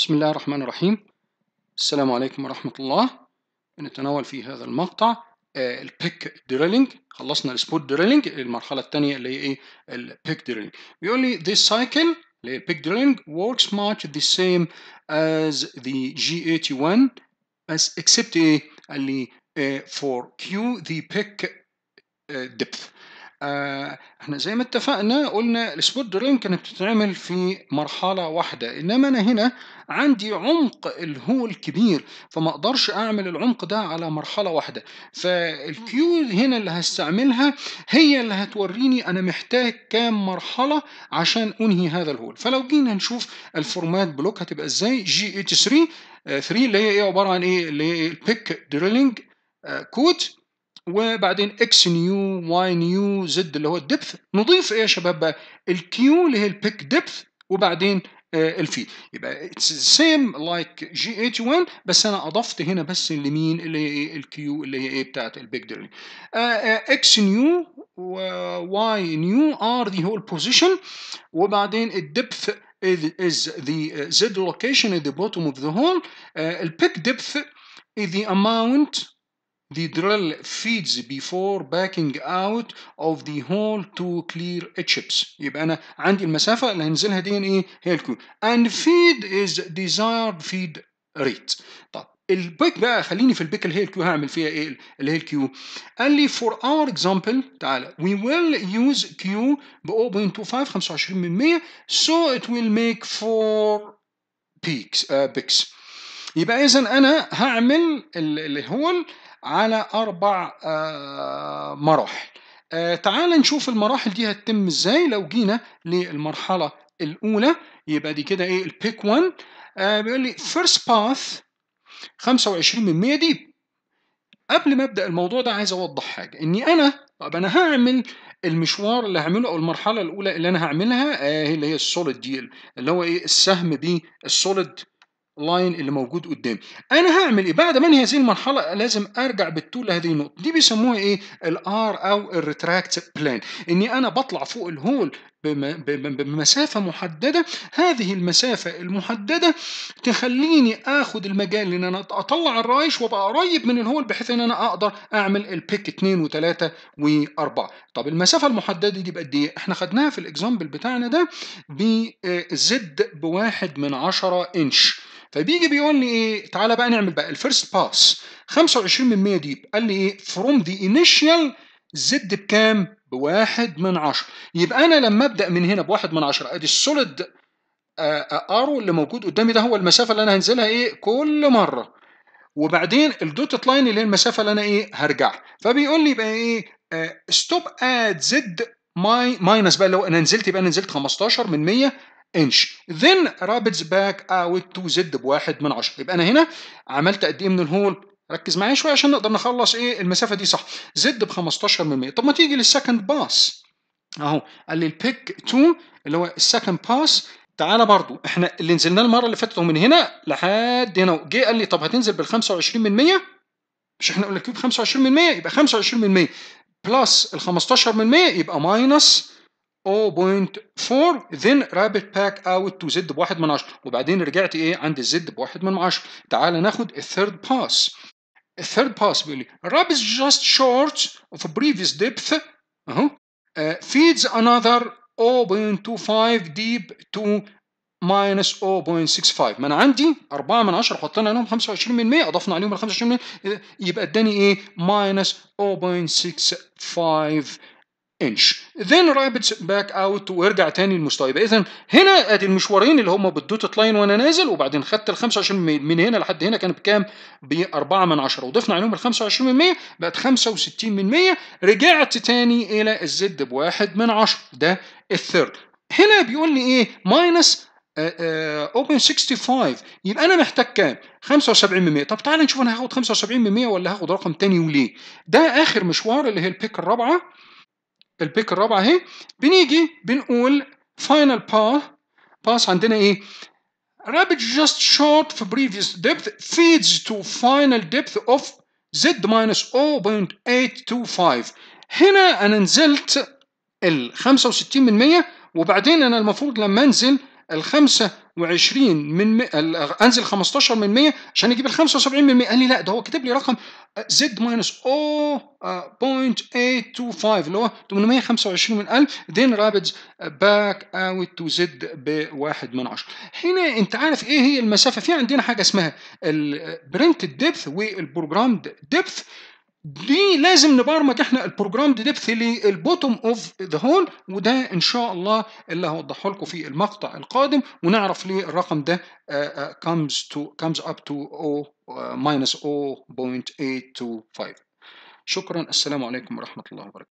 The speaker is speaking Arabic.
بسم الله الرحمن الرحيم السلام عليكم ورحمة الله نتناول في هذا المقطع آه، البيك دريلينج خلصنا السبوت دريلينج المرحلة الثانية اللي هي إيه؟ البيك دريلينج بيقول لي this cycle اللي هي البيك دريلينج works much the same as the G81 as except ايه آه، for Q the peak آه، depth آه احنا زي ما اتفقنا قلنا السبوت درين كانت بتتعمل في مرحلة واحدة انما انا هنا عندي عمق الهول كبير فما اقدرش اعمل العمق ده على مرحلة واحدة فالكيو هنا اللي هستعملها هي اللي هتوريني انا محتاج كام مرحلة عشان انهي هذا الهول فلو جينا نشوف الفورمات بلوك هتبقى ازاي جي اتش 3 3 آه، اللي هي ايه عبارة عن ايه اللي هي البيك دريلينج كود وبعدين اكس نيو واي نيو زد اللي هو الدبث نضيف ايه يا شباب بقى الكيو اللي هي البيك دبث وبعدين آه، الفيل يبقى اتس سيم لايك جي 81 بس انا اضفت هنا بس لمين اللي هي ايه الكيو اللي هي ايه بتاعت البيج دريلينج اكس نيو واي نيو ار دي هو البوزيشن وبعدين الدبث is the آه، z location at the bottom of the hole uh, آه، pick depth is the amount The drill feeds before backing out of the hole to clear chips يبقى أنا عندي المسافة اللي هنزلها دي إيه؟ هي الكيو and feed is desired feed rate طب البيك بقى خليني في البيك اللي هي الكيو هعمل فيها ايه اللي هي الكيو قال لي for our example تعالى we will use Q ب 0.25 25% so it will make 4 peaks uh, بيكس يبقى اذا انا هعمل اللي هو على أربع آه، مراحل آه، تعال نشوف المراحل دي هتتم ازاي لو جينا للمرحلة الأولى يبقى دي كده إيه البيك 1 آه، بيقول لي first path 25 من 100 دي قبل ما أبدأ الموضوع ده عايز أوضح حاجة إني أنا طب أنا هعمل المشوار اللي هعمله او المرحله الاولى اللي انا هعملها اللي هي السوليد ديل اللي هو ايه السهم بالسوليد لاين اللي موجود قدامي انا هعمل ايه بعد ما انهي هذه المرحله لازم ارجع بالتول لهذه النقطه دي بيسموها ايه الار او الريتراكت بلان اني انا بطلع فوق الهول بمسافه محدده هذه المسافه المحدده تخليني اخد المجال ان انا اطلع الرايش وابقى قريب من الهول بحيث ان انا اقدر اعمل البيك 2 و3 و4 طب المسافه المحدده دي بقد ايه احنا خدناها في الاكزامبل بتاعنا ده بزد آه، بواحد من 10 انش فبيجي طيب، بيقول لي ايه تعالى بقى نعمل بقى الفيرست باس 25% ديب قال لي ايه فروم ذا انيشال زد بكام؟ بواحد من 10 يبقى انا لما ابدا من هنا بواحد من 10 ادي السوليد ارو آه، آه، اللي موجود قدامي ده هو المسافه اللي انا هنزلها ايه كل مره وبعدين الدوتت لاين اللي هي المسافه اللي انا ايه هرجع فبيقول لي بقى ايه ستوب آه، ات زد ماي ماينس بقى لو انا نزلت يبقى انا نزلت 15 من 100 انش then رابتز باك اوت تو زد بواحد من عشرة يبقى انا هنا عملت قد ايه من الهول ركز معايا شويه عشان نقدر نخلص ايه المسافه دي صح زد ب 15 من 100 طب ما تيجي للسكند باس اهو قال لي البيك 2 اللي هو السكند باس تعالى برضو احنا اللي نزلناه المره اللي فاتت ومن هنا لحد هنا جه قال لي طب هتنزل بال 25 من 100 مش احنا قلنا الكيوب 25 من 100 يبقى 25 من 100 بلس ال 15 من 100 يبقى ماينس 0.4 then rabbit back out to z بواحد من عشر وبعدين رجعت ايه عند z بواحد من عشر تعال ناخد الثيرد باس الثيرد باس بيقول لي is just short of previous depth اهو uh, feeds another 0.25 deep to minus 0.65 ما انا عندي 4 من 10 حطينا عليهم 25% اضفنا عليهم ال 25% uh، يبقى اداني ايه minus 0.65 انش then رابت back out وارجع تاني المستوي يبقى اذا هنا ادي المشوارين اللي هم بالدوتت لاين وانا نازل وبعدين خدت ال 25% من هنا لحد هنا كان بكام؟ ب 4 من 10 وضفنا عليهم ال 25% بقت 65% رجعت تاني الى الزد بواحد من 10 ده الثيرد هنا بيقول لي ايه؟ ماينس اوبن آه، 65 آه، يبقى انا محتاج كام 75% طب تعالى نشوف انا هاخد 75% ولا هاخد رقم تاني وليه ده اخر مشوار اللي هي البيك الرابعه البيك الرابعه اهي بنيجي بنقول فاينل باس باس عندنا ايه رابج جاست شورت في بريفيوس ديبث فيدز تو فاينل ديبث اوف زد ماينس 0.825 هنا انا نزلت ال 65 وبعدين انا المفروض لما انزل ال 5 20 من 100 انزل 15 من 100 عشان يجيب ال 75 من 100 قال لي لا ده هو كاتب لي رقم زد ماينس او 0.825 اللي هو 825 من 1000 then rapids باك اوت تو زد ب 1 من 10 هنا انت عارف ايه هي المسافه في عندنا حاجه اسمها البرنت ديبث والبروجرام ديبث دي لازم نبرمج احنا البروجرام دي ديبث للبوتوم اوف ذا هول وده ان شاء الله اللي هوضحه لكم في المقطع القادم ونعرف ليه الرقم ده كمز تو كمز اب تو او ماينس 0.825 شكرا السلام عليكم ورحمه الله وبركاته